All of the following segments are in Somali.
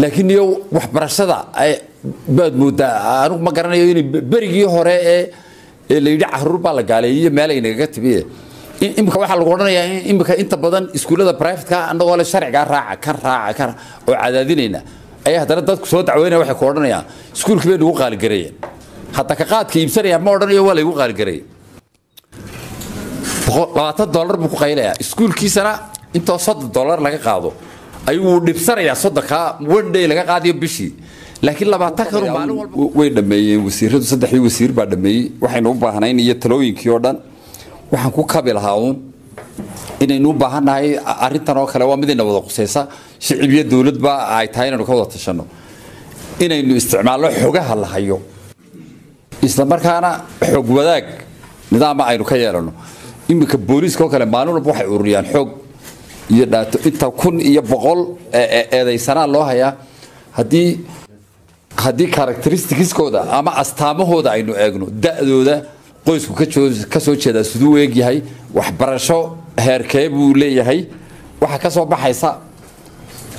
laakiin iyo waxbarashada baad moodaa anugu ma garanayo in berigii hore ee layidhi caruur baa la gaaleeyey iyo meelaynaga timiye imika waxaa lagu odhanayaa imika inta badan iskuullada brivatka anagoo le sharcigaa raaca kan raaca kan oo cadaadinayna ayaa haddana dadku soo dacweynaya waxay ku odhanayaan iskuulkii bay nagu qaaligareeyeen hadda ka qaadka iibsanayaan ma odhanayo waa laygu qaaligareeyey labaatan dollar buu ku qaylayaa iskuulkiisana intoo soddon dollar laga qaado ayuu dhibsanayaa soddonka wandhay laga qaadayo bishii laakiin labaatankaway dhameeyeen wasiiradu saddexdii wasiir baa dhameeyey waxaynu u baahnayn iyo talooyinkii oo dhan waxaan ku kabi lahaa uun inaynu u baahannahay arintan oo kale waa midayna wada qusaysa shicibyo dowladba ay tahay inaynu ka wada tashanno inaynu isticmaalno xogaha la hayo islamarkaana xoog wadaag nidaama aynu ka yeelanno iminka booliiska oo kale maalin walba waxay ururiyaan xoog iyo dhaato inta kun iyo boqol eedaysanaa loo hayaa haddii haddii ama astaamahooda aynu eegno da-dooda qoysku ka jeedaa siduu eegyahay waxbarasho heerkee buu leeyahay waxa ka baxaysa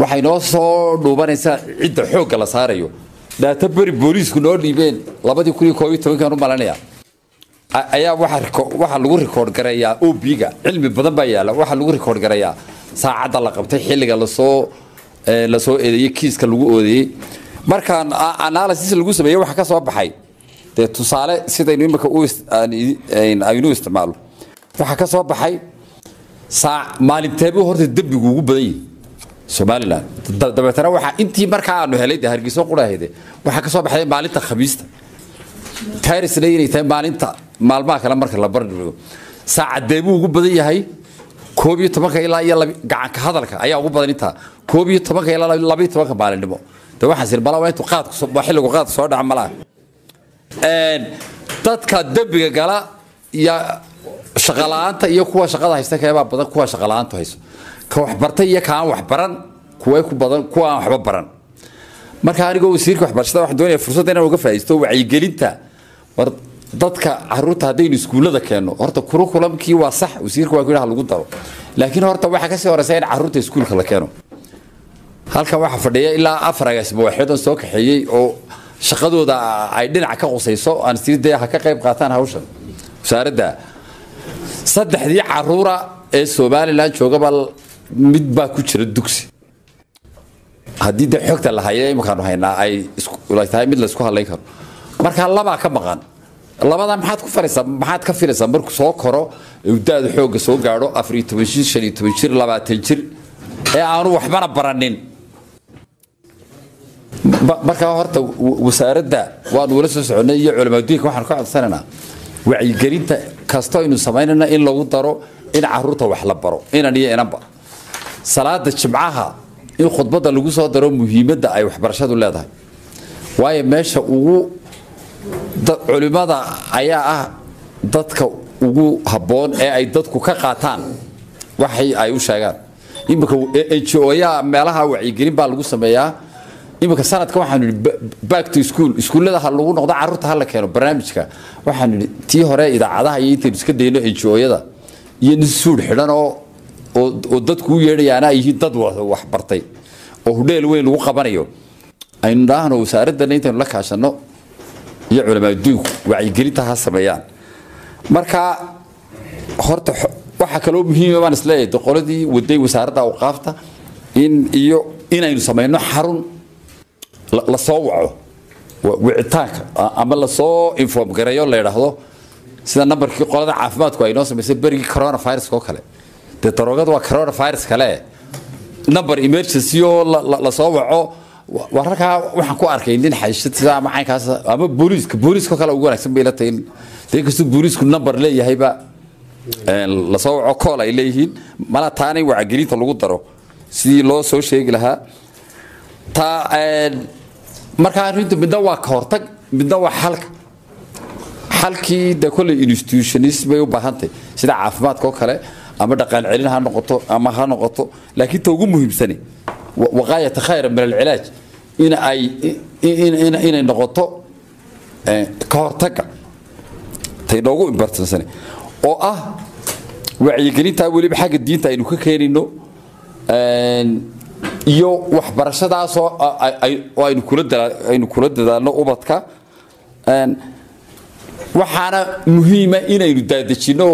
waxay noo soo dhuubanaysaa cidda xoogga la saarayo dhaato beri booliisku noo dhiibeen labadii kun iyo koob iyo tobankan u malanaya ayaa waxaa lagu rikoord gareeyaa o b-ga cilmi badan baa yaalla waxaa lagu rikoord gareeyaa saacadda la qabtay xilliga lasoo lasoo eedeeyey kiiska lagu oodeeyey markaan analysis lagu sameeyey waxa ka soo baxay dee tusaale sidaynu imika aynu isticmaalo waxaa ka soo baxay maalinteebuu horta dembigu ugu badan yahi somalilan dabeetana waxa intii markaa aanu helay de hargeyso qurahayde waxaa ka soo baxday maalinta khamiista tairisna inay tahay maalinta maalmaha kale marka la bardhigo saacadeebuu ugu badan yahay koob iyo tobanka ilaa iyo gacanka hadalka ayaa ugu badan intaa koob iyo tobanka ilaa labaiyo tobanka maalinimo de waxaas bala waa intuu xilligu qaadka soo dhaca malaha dadka dembiga gala ya shaqala-aanta iyo kuwa shaqada haysta kaebaa badan kuwa shaqala-aantu hayso ka waxbartay iyo kaaan waxbaran kuwa ku badan kuwa aan waxba baran marka anigoo wasiirka waxbarashada waxaan doonaya fursadda inaan uga faa'iisto wacyigelinta war dadka caruurta haddaynu iskuullada keenno horta kurikulamkii waa sax wasiirka waa ku lagu daro laakiin horta waxaa kasii horeysa in caruurta iskuulka la keeno halkan waxaa fadhiya ilaa afar agaasimawaxyadan soo kaxeeyey oo shaqadooda ay dhinaca ka qusayso aan sii ha ka qayb qaataan hawshan wasaaradda saddexdii caruura ee somalilan joogaba mid baa ku jira dugsi haddii dee xogta la haye imankaanu haynaa ay tahay mid laysku hadlayn karo markaa labaa ka maqan labadaa maxaad ku faraysaa maxaad ka filaysaa markuu soo koro udaadu xooga soo gaadho afariyo toban jir shan iyo toban jir labaatan jir ee aanu waxbana baranin markaa horta wasaaradda waanu wala soo soconay iyo culimaaduinka waxaanu ka codsanaynaa wacyigelinta kasta aynu samaynayna in lagu daro in caruurta wax la baro inan iyo inanba salaada jimcaha in khudbadda lagu soo daro muhiimadda ay waxbarashadu leedahay waayo meesha ugu culimada ayaa ah dadka ugu haboon ee ay dadku ka qaataan waxay ay u sheegaan imika ejoyaa meelaha wacyigelin baa lagu sameeyaa imika sanadka waxaanu idhi backto school iskuullada ha lagu noqdo carruurta ha la keeno barnaamijka waxaanu idhi tii hore idaacadaha iyo intaynu iska dayno ejoyada iyo nin suud xidhan oo oo dadku u yeedhayaana ay yihiin dad wax bartay oo hudheel weyn lagu qabanayo aynu dhaahno wasaaradana intaynu la kaashanno iyo culamaaduunku wacyigelinta ha sameeyaan markaa horta waxaa kaloo muhiima ah baan isleeyahay doqoladii waday wasaaradda awqaafta in iyo inaynu samayno xarun la waco wicitaanka ama lasoo inform la yidhaahdo sida nambarkii qolada caafimaadku aynoo samaysay berigii coronavirus oo kale dee daroogada waa coronavirus kale namber emergency oo lasoo waco wararkaa waxaan ku arkay nin xayshid macaynkaas ama booliiska booliiska kale ugu wanaagsan bay la tahay dee kastuu booliisku number leeyahayba lasoo waco kool ay leeyihiin mala taana in wacagelinta lagu daro sidii loo soo sheegi lahaa taa markaa arrintu midna waa ka hortag midna waa xalka xalkii dee kolley institutionist bay u baahan tahay sida caafimaadka oo kale ama dhaqaal celin ha noqoto ama ha noqoto laakiin ta ugu muhiimsane waqaayata khayra min alcilaaj inay noqoto ka hortaga tay noogu imbartansan oo ah wacyigelintaa weliba xagga diinta aynu ka keenayno iyo waxbarashadaas oo aynu kula dadaalno ubadka waxaana muhiima inaynu daadejinno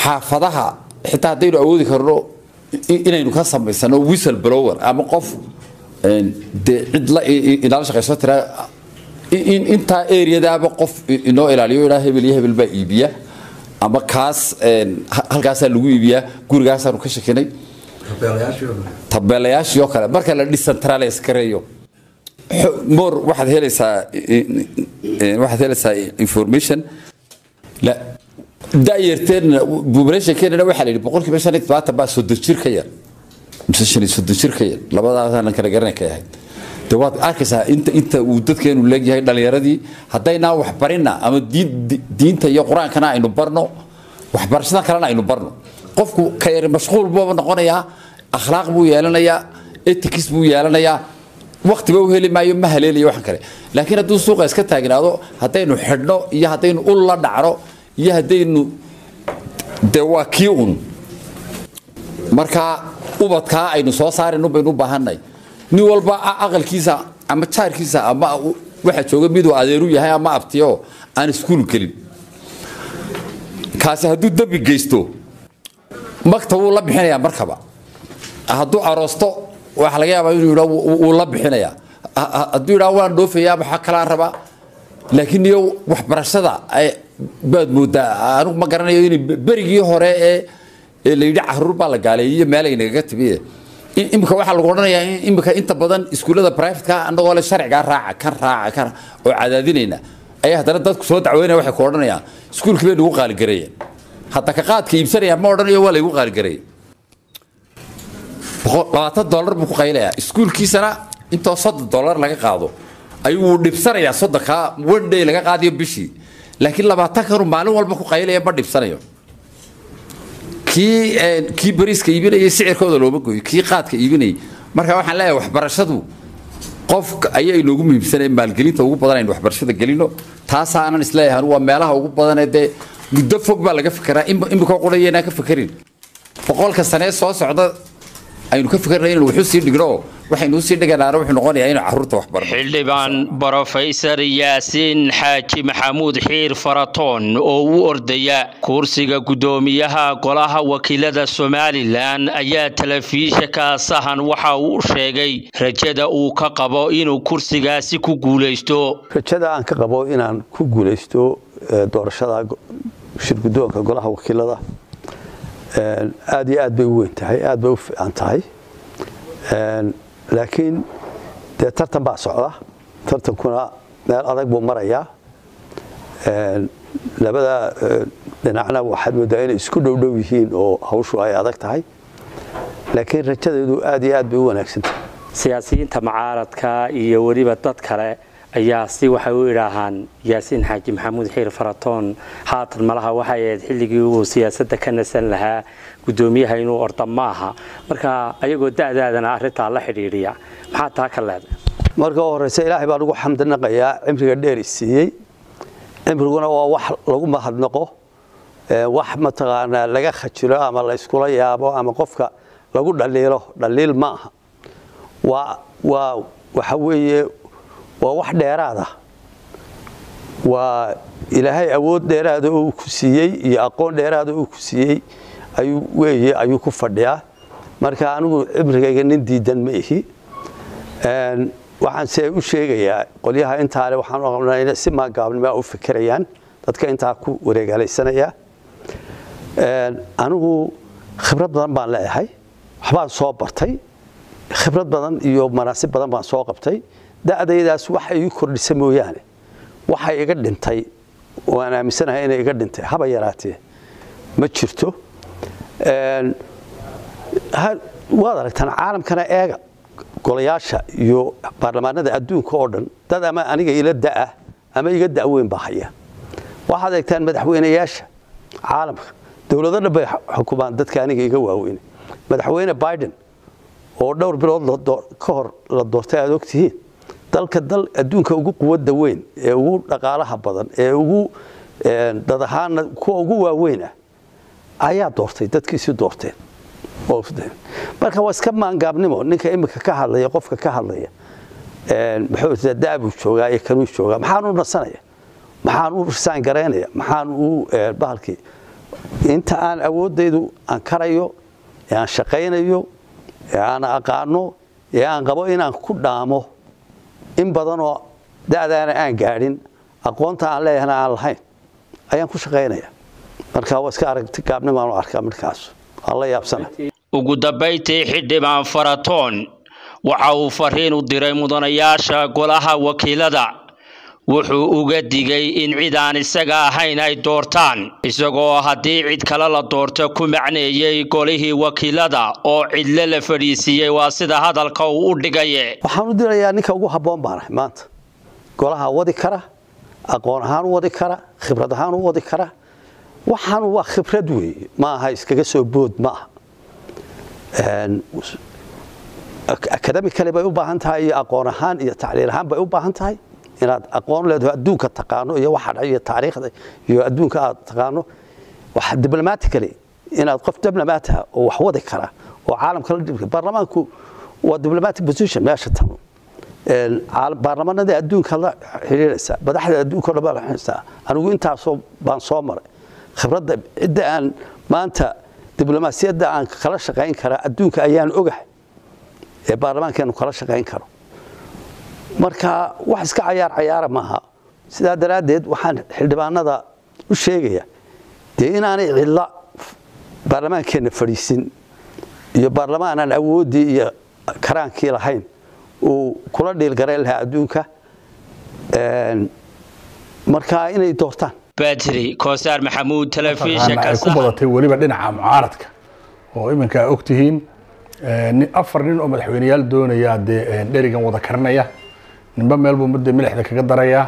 xaafadaha xitaa haddaynu awoodi karno inaynu ka samaysano whistle ama qof dee cid tira intaa areadaaba qof inoo ilaaliyo ilaa hebel iyo hebel baa iibiya ama kaas halkaasaa lagu iibiyaa gurigaasaanu ka shakinay tabeelayaashii oo kale marka la decentralize gareeyo mor waxaad helaysaa waxaad helaysaa information dayarteedna bubraasha keenana ama diinta iyo qur-aankana aynu barno waxbarashadan kalena aynu barno qofku ka mashquul buu noqonayaa akhlaaq buu yeelanayaa etics buu yeelanayaa waktiba u heli maayo ma haleelayo waxaan kale laakiin hadduu suuqa iska taagnaado haddaynu xidhno iyo haddaynu ul la dhacno iyo haddaynu de waa kii un markaa ubadkaa aynu soo saaraynu baynu u baahanay nin walba aqalkiisa ama jaarkiisa ama waxaa jooga miduu adeeru yahay ama abtioo aan iskuul gelin kaasi hadduu dembi geysto magta wuu la bixinayaa markaba hadduu aroosto waxa laga yaabaa inuu wuu la bixinayaa hadduu yidhaa waan dhoofayaa maxaa kalaan rabaa laakiin iyo waxbarashada baad moodaa anugu ma garanayo in berigii hore ee la caruur baa la gaaleeyey iyo meelaynagaga timiye imika waxaa lagu odhanayaa imika inta badan iskuullada brivatka annagoo le sharcigaa raaca kan raaca kan oo cadaadinayna ayaa haddana dadku soo dacweynaya waxay ku odhanayaan iskuulkii bay nagu qaaligareeyeen hadda ka qaadka iibsanaya ma odhanayo waa laygu qaaligareeyey labaatan dollar buu ku qaylayaa iskuulkiisana intoo soddon dollar laga qaado ayuu dhibsanayaa soddonkaa one day laga qaadiyo bishii laakiin labaatankaru maalin walba ku qaylaya ma dhibsanayo kii eh, bariiska iibinayay sicirkooda looma gooyo kii qaadka iibinayay marka waxaan leeyahay waxbarashadu qof ayaa inoogu muhiimsanay maalgelinta ugu badan aynu waxbarashada gelino taasaa aanan waa meelaha ugu badanee dee muddo fog baa laga fekeraa imika qurayaynaan ka fekerin boqolka sanee soo socda aynu ka fekerna inaynu waxu sii dhigno xildhibaan brofesor yaasiin xaaji maxamuud xiir faratoon oo u ordaya kursiga gudoomiyaha golaha wakiilada somalilan ayaa telefishinka sahan waxa uu sheegay rajada uu ka qabo inuu kursigaasi ku guulaysto rajada aan ka qabo inaan ku guulaysto doorashada shir golaha wakiilada aad iyo aad bay u weyn tahay aad bay u fiican tahay laakiin dee tartan baa socda tartankuna meel adag buu marayaa labada dhinacna waxaad moodaa inay isku dhowdhow yihiin oo hawshu ay adag tahay laakiin rajadeedu aad iyo aad bay u wanaagsantahay siyaasiyiinta mucaaradka iyo weliba dad kale ayaa si waxay u idhaahaan yaasiin xaaji maxamuud xiir faratoon haatan malaha waxay ahayd xilligii uu siyaasadda ka nasan lahaa guddoomiyaha inuu orda ma aha marka ayagoo da'daadana arrintaa la xidhiidhiya maxaa taa ka leeda marka u horreyse ilaahay baan ugu xamdinaqayaa cimriga dheeri siiyey cimriguna waa wax lagu mahadnaqo wax mataqaanaa laga khajiro ama la yskula yaabo ama qofka lagu dhaliilo dhaliil ma aha waa waa waxa weeye waa wax dheeraad ah waa ilaahay awood dheeraada oo uu ku siiyey iyo aqoon dheeraada uu ku siiyey weye ayuu ku fadhiyaa marka anigu cimrigayga nin diidan ma ihi waxaan u sheegayaa qolyaha intaale waxaan si maagaabnimaa u fikerayaan dadka intaa ku wareegaalaysanaya anigu khibrad badan baan leeyahay waxbaan soo bartay khibrad badan iyo manaasib badan baan soo qabtay da'daydaas waxa igu kordhisa mooyaane waxa iga dhintay oo aan aaminsanahay inay iga dhintay haba yaraatee ma jirto waad aragtaan caalamkana eega golayaasha iyo baarlamaanada adduunka oo dhan dad ama aniga ila da'ah ama iga da'weyn baa haya waxaad eegtaan madaxweynayaasha caalamka dowlado bay xukumaan dadka aniga iga waaweyne madaxweyne biden oo dhowr bilood ka hor la doortay aad ogtihiin dalka dal adduunka ugu quwadda weyn ee ugu dhaqaalaha badan ee ugu dadahaana kuwa ugu waaweyn ah ayaa doortay dadkiisii doorteen marka waa iska maangaabnimo ninka imika ka hadlaya qofka ka hadlaya muxuu joogaa iyo kanuu joogaa maxaan u nasanaya maxaan u risaan garaynaya maxaan u bahalkii inta aan awooddaydu aan karayo ee aan shaqaynayo ee aan aqaano ee aan qabo inaan ku dhaamo in badanoo da'daana aan gaadhin aqoonta aan leeyahna aan lahayn ayaan ku shaqaynaya marka waa iska aragti gaabnimaanu arkaa midkaas aan yaabsana ugu dambayntii xidhibaan faratoon waxa uu fariin u diray mudanayaasha golaha wakiilada wuxuu uga digay in cid aan isaga ahayn ay doortaan isagoo haddii cid kale la doorto ku macneeyey golihii wakiilada oo cidle la fadhiisiiyey waa sida hadalka uu u dhigaye waxaan u dirayaa ninka ugu habboon baanahay maanta golaha wadi kara aqoon ahaan u wadi kara khibrad ahaan u wadi kara waxaan waa khibrad wey ma aha iskaga soo bood ma aha akadami bay u baahan tahay iyo aqoon ahaan iyo tacliil ahaan bay u baahan tahay inaad aqoon leedaho adduunka taqaano iyo waxa dhacay iyo taariikhda iyo adduunka aad taqaano waxa diblomatically inaad qof diblomat ah oo wax wadi kara oo caalamka la dhibka baarlamaanku waa diplomatic position meesha tan baarlamanada adduunka la xiriiraysaa madaxda adduunka dhan la xiriiraysaa anigu intaasoo baan soo maray khibradda cidda aan maanta diblomaasiyadda aan kala shaqayn karaa adduunka ayaan ogahay ee baarlamaankeenu kala shaqayn karo marka wax iska cayaar cayaara maaha sidaa daraaddeed waxaan xildhibaanada u sheegaya dee inaanay cidla baarlamaankeenna fadhiisin iyo baarlamaan awooddii iyo karaankii lahayn uu kula dhiilgarayn lahaa adduunka markaa inay doortaan badri koosaar maxamuud telefishnka badatay weliba dhinaca mucaaradka oo iminka a og tihiin afar nin oo madaxweyneyaal doonaya dee dherigan wada karinaya ninba meel buu mudda milixda kaga darayaa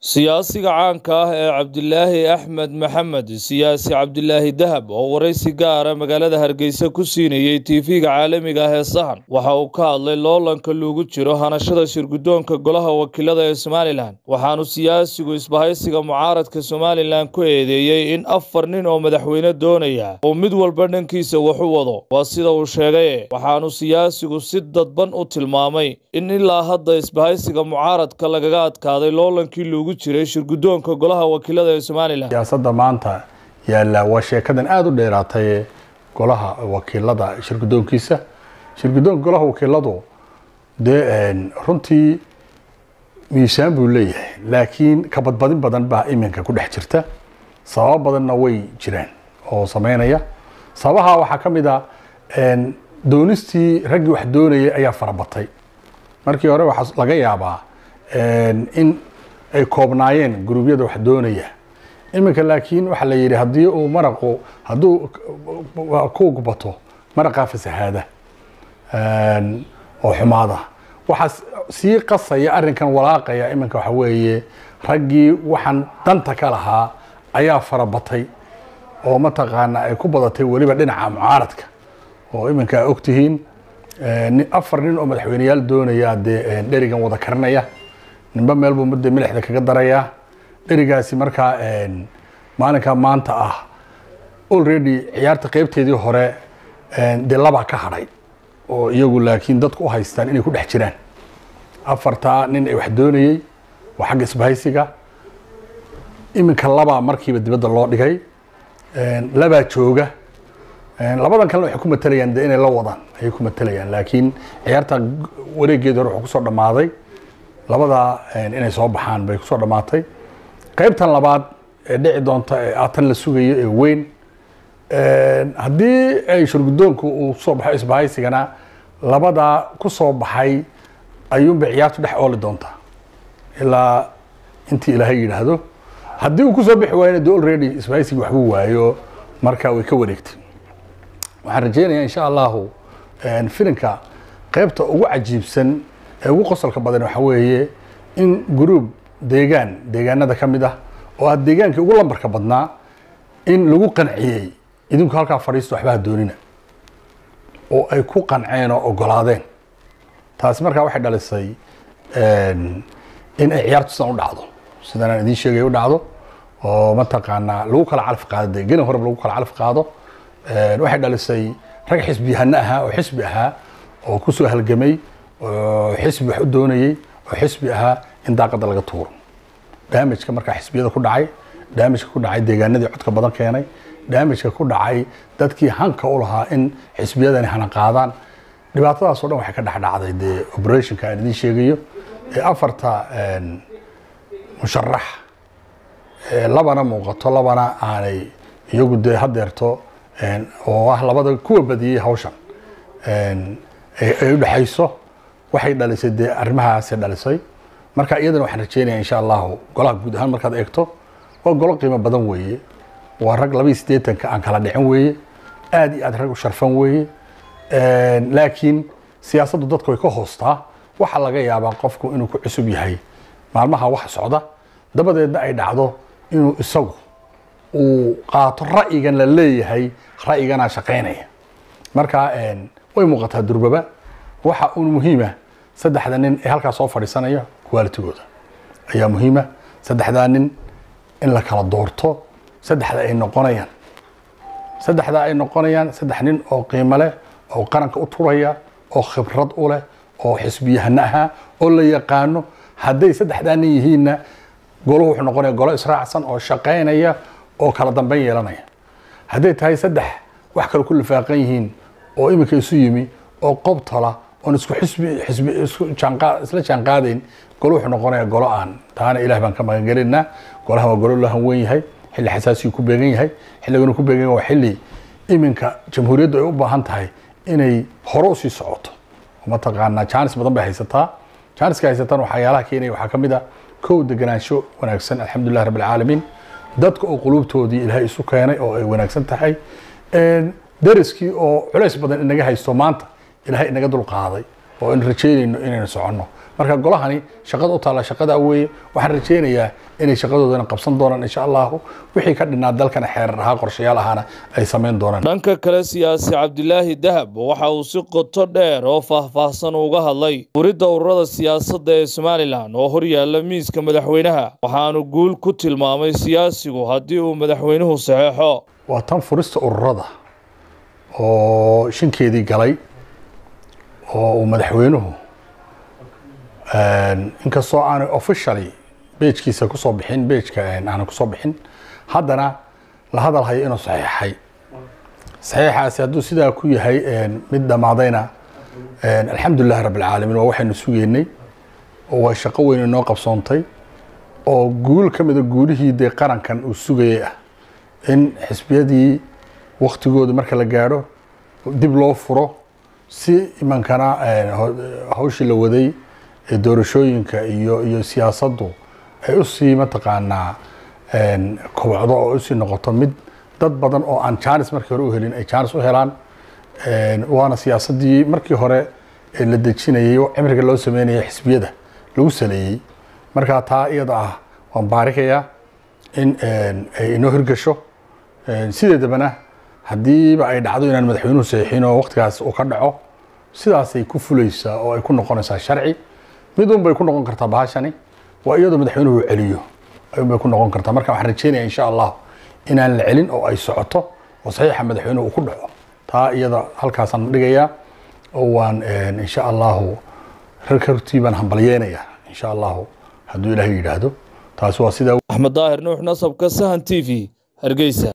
siyaasiga caanka ah ee cabdilaahi axmed maxamed siyaasi cabdilaahi dahab oo waraysi gaara ah magaalada hargeysa ku siinayey v ga caalamiga ah ee sahan waxa uu ka hadlay loolanka loogu jiro hanashada shirgudoonka golaha wakiilada ee somalilan waxaanu siyaasigu isbahaysiga mucaaradka somalilan ku eedeeyey in afar nin oo madaxweyne doonaya uu mid walba dhankiisa waxu wado waa sida uu sheegaye waxaanu siyaasigu si dadban u tilmaamay in ilaa hadda isbahaysiga mucaaradka lagaga adkaaday loolankii loogu isugu jiray shirgudoonka golaha wakiilada ee somalilan siyaasadda maanta yaallaa waa sheekadan aada u dheeraatay golaha wakiilada shirgudoonkiisa shirgudoonka golaha wakiiladu dee runtii miisaan buu leeyahay laakiin kabadbadin badan baa iminka ku dhex jirta sababo badanna way jiraan oo sameynaya sababaha waxaa ka mid a doonistii raggii wax doonayay ayaa farabatay markii hore waxaa laga yaabaa in ay koobnaayeen guruubyada wax doonaya iminka laakiin waxaa la yidhi haddii uu maraqu hadduu kuug bato maraqaa fasahaada oo xumaada waxaa sii qasaya arrinkan walaaqaya iminka waxa weeye raggii waxaan danta ka lahaa ayaa farabatay oo mataqaana ay ku badatay weliba dhinaca mucaaradka oo iminka a ogtihiin afar nin oo madaxweyneyaal doonaya dee dherigan wada karnaya ninba meel buu made madaxda kaga darayaa dherigaasi markaa maalinka maanta ah already ciyaarta qeybteedii hore dee labaa ka hadhay oo iyagu laakiin dadku u haystaan inay ku dhex jiraan afartaa nin ay wax doonayey oo xagga isbahaysiga iminka labaa markiiba dibadda loo dhigay labaa jooga labadan kalena waxay ku matelayaan dee inay la wadaan ayay ku matelayaan laakiin ciyaarta wareegeedi hore wuxuu kusoo dhammaaday labadaa inay soo baxaan bay kusoo dhammaatay qaybtan labaad ee dhici doonta ee aatan la sugayo ee weyn haddii ay shurgudoonku uu kusoo baxo isbahaysigana labadaa ku baxay ayuunba ciyaartu dhex ooli doontaa ilaa intii ilaahay yidhaahdo haddii uu kusoo bixi waayana de already isbahaysigi waxbuu waayo marka way ka wareegtay waxaan rajeynayaa insha allahu filinka qaybta ugu cajiibsan ee ugu qosolka badan waxaa weeye in groub deegaan deegaanada ka mid ah oo ah deegaankii ugu lambarka badnaa in lagu qanciyey idinku halkaa fadhiista waxbaha doonina oo ay ku qanceen oo ogolaadeen taasi markaa waxay dhalisay in ay ciyaartu sidan u dhacdo sidan aan idiin sheegay u dhacdo oo mataqaanaa lagu kala calaf qaado dee gelin horeba lagu kala calaf qaado waxay dhalisay rag xisbiyahano ahaa oo xisbi ahaa oo kusoo halgamay oo xisbi wax u doonayey oo xisbi ahaa in daaqada laga tuuro daamijka markaa xisbiyada ku dhacay daamijka ku dhacay deegaanadii codka badan keenay daamijka ku dhacay dadkii hanka u lahaa in xisbiyadani hanaqaadaan dhibaatadaasoo dhan waxay ka dhexdhacday dee operationka aan idiin sheegayo ee afarta musharax labana muuqato labana aanay iyagu dee hadeerto oo ah labada kuwa badiyey hawshan ay u dhexayso waxay dhalisay dee arrimahaasi dhalisay marka iyadana waxaan rajeynaya insha allahu golaha guud ahaan markaad eegto waa golo qiimo badan weeye waa rag laba iyo aan kala dhicin weeye aad iyo aad rag u sharfan weeye laakiin siyaasaddu dadku way ka hoostaa waxaa laga yaabaa qofku inuu ku cusub yahay maalmaha wax socda dabadeedna ay dhacdo inuu isagu uu qaato ra'yigan la leeyahay ra'yiganaa shaqaynaya marka way muuqataa durbaba waxa un muhiima saddexda nin ee halkaa soo fadhiisanaya kuwaalitigooda ayaa muhiima saddexdaa nin in la kala doorto saddexda ay noqonayaan saddexdaa ay noqonayaan saddex nin oo qiimo leh oo qaranka u turaya oo khibrad u leh oo xisbiyahana ahaa oo la yaqaano hadday saddexdaa nin yihiinna golo wuxuu noqonaya golo israacsan oo shaqaynaya oo kala dambeyn yeelanaya hadday tahay saddex wax kale ku lifaaqan yihiin oo iminka isu yimi oo qob tala oon isku xisbi isku jaanqaa isla jaan qaadayn golo wuxuu noqonayaa golo aan taana ilaah baan ka magan gelaynaa golahan waa golo lahan weyn yahay xilli xasaasiyu ku beegan yahay xilliguna ku beegan yahay waa xilli iminka jamhuuriyaddu ay u baahan tahay inay hore u sii socoto mataqaanaa jaanis badan bay haysataa jaaniska haysataan waxyaalaha keenaya waxaa ka mid a ah kow deganaansho wanaagsan alxamdulilah rabbilcaalamiin dadka oo quluubtoodii ilaahay isu keenay oo ay wanaagsan tahay dariskii oo culays badan inaga haysto maanta ilahay inaga dulqaaday oo aan rajeynayno inaynu soconno marka golahani shaqada u taalla shaqada weeye waxaan rajeynayaa inay shaqadoodana qabsan doonaan insha allahu wixii ka dhinaa dalkana xeerar ahaa qorshayaal ahaana ay samayn doonaan dhanka kale siyaasi cabdilaahi dahab waxa uu si qoto dheer oo faahfaahsan uga hadlay furidda ururada siyaasadda ee somalilan oo hor yaalla miiska madaxweynaha waxaanu guul ku tilmaamay siyaasigu haddii uu madaxweynuhu saxeexo waa tan furista ururada oo shinkeedii galay oo uu madaxweynuhu inkastoo aanu officially beejkiisa kusoo bixin beejka aanu kusoo bixin haddana la hadalhayo inuu saxiixay saxiixaasi hadduu sidaa ku yahay mid dhammaadayna alxamdulilahi rabb alcaalamiin waa waxaynu sugeynay oo waa shaqo weyn inoo qabsoontay oo guul ka mida guulihii dee qarankan uu sugayay ah in xisbiyadii waktigooda marka la gaadho dib loo furo si imankana hawshii eh, la waday ee eh, doorashooyinka iyo iyo siyaasaddu ay eh, usii mataqaanaa kobocdo oo usii noqoto mid dad badan oo aan jaanis markii hore u helin ay jaanis u helaan waana siyaasaddii markii hore ee la dejinayay cimriga loo sameynaya xisbiyada lagu saleeyey markaa taa iyada ah waan baarikayaa in ay inoo hirgasho sideedabana haddiiba ay dhacdo inaan madaxweynuhu saxiixin oo waktigaas uu ka dhaco sidaasay ku fulaysaa oo ay ku noqonaysaa sharci mid unbay ku noqon kartaa bahashani waa iyadoo madaxweynuhu celiyo ayunbay ku noqon kartaa marka waxaan rajeynaya insha allah inaan la celin oo ay socoto oo saxiixa madaxweynuhu uu ku dhaco taa iyada halkaasaan dhigayaa oo waan insha allahu rarka baan hambalyeynayaa insha allahu hadduu ilaahay yidhaahdo taasi waa sidaa axmed daahir nuux nasabka sahan t v hargeysa